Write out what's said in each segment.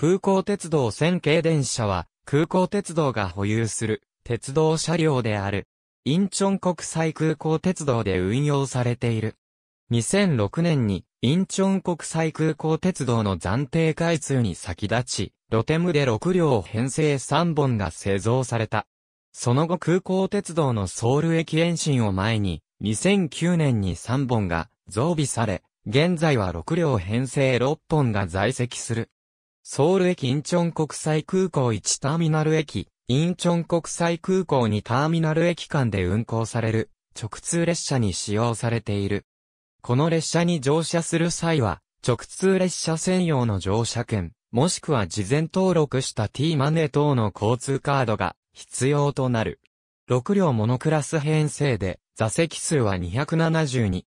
空港鉄道線系電車は、空港鉄道が保有する、鉄道車両である。インチョン国際空港鉄道で運用されている。2006年に、インチョン国際空港鉄道の暫定開通に先立ち、ロテムで6両編成3本が製造された。その後空港鉄道のソウル駅延伸を前に、2009年に3本が増備され、現在は6両編成6本が在籍する。ソウル駅インチョン国際空港1ターミナル駅、インチョン国際空港2ターミナル駅間で運行される直通列車に使用されている。この列車に乗車する際は、直通列車専用の乗車券、もしくは事前登録した T マネー等の交通カードが必要となる。6両モノクラス編成で座席数は272。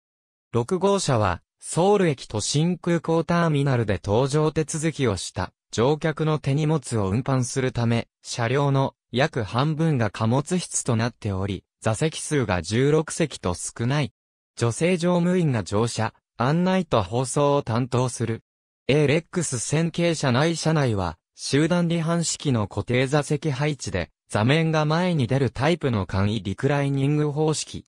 6号車はソウル駅都心空港ターミナルで搭乗手続きをした乗客の手荷物を運搬するため、車両の約半分が貨物室となっており、座席数が16席と少ない。女性乗務員が乗車、案内と放送を担当する。a ックス線形車内車内は、集団離反式の固定座席配置で、座面が前に出るタイプの簡易リクライニング方式。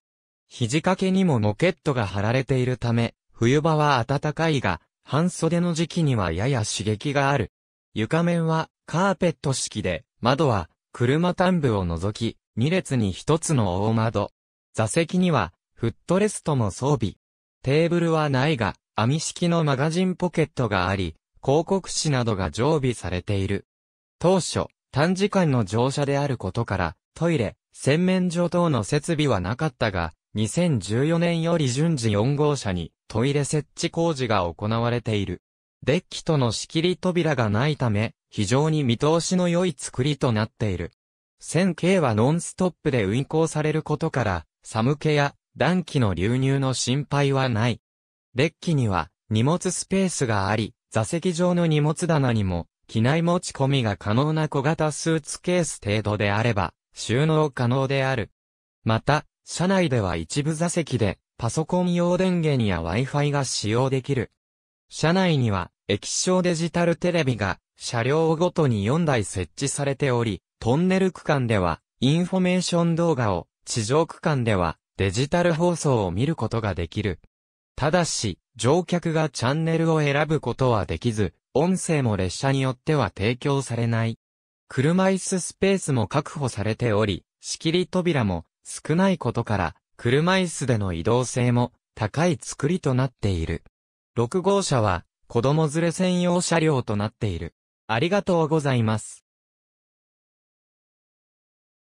肘掛けにもモケットが貼られているため、冬場は暖かいが、半袖の時期にはやや刺激がある。床面はカーペット式で、窓は車端部を除き、2列に1つの大窓。座席にはフットレストも装備。テーブルはないが、網式のマガジンポケットがあり、広告紙などが常備されている。当初、短時間の乗車であることから、トイレ、洗面所等の設備はなかったが、2014年より順次4号車にトイレ設置工事が行われている。デッキとの仕切り扉がないため、非常に見通しの良い作りとなっている。1000系はノンストップで運行されることから、寒気や暖気の流入の心配はない。デッキには荷物スペースがあり、座席上の荷物棚にも、機内持ち込みが可能な小型スーツケース程度であれば、収納可能である。また、車内では一部座席で、パソコン用電源や Wi-Fi が使用できる。車内には、液晶デジタルテレビが、車両ごとに4台設置されており、トンネル区間では、インフォメーション動画を、地上区間では、デジタル放送を見ることができる。ただし、乗客がチャンネルを選ぶことはできず、音声も列車によっては提供されない。車椅子スペースも確保されており、仕切り扉も少ないことから、車椅子での移動性も高い作りとなっている。6号車は子供連れ専用車両となっている。ありがとうございます。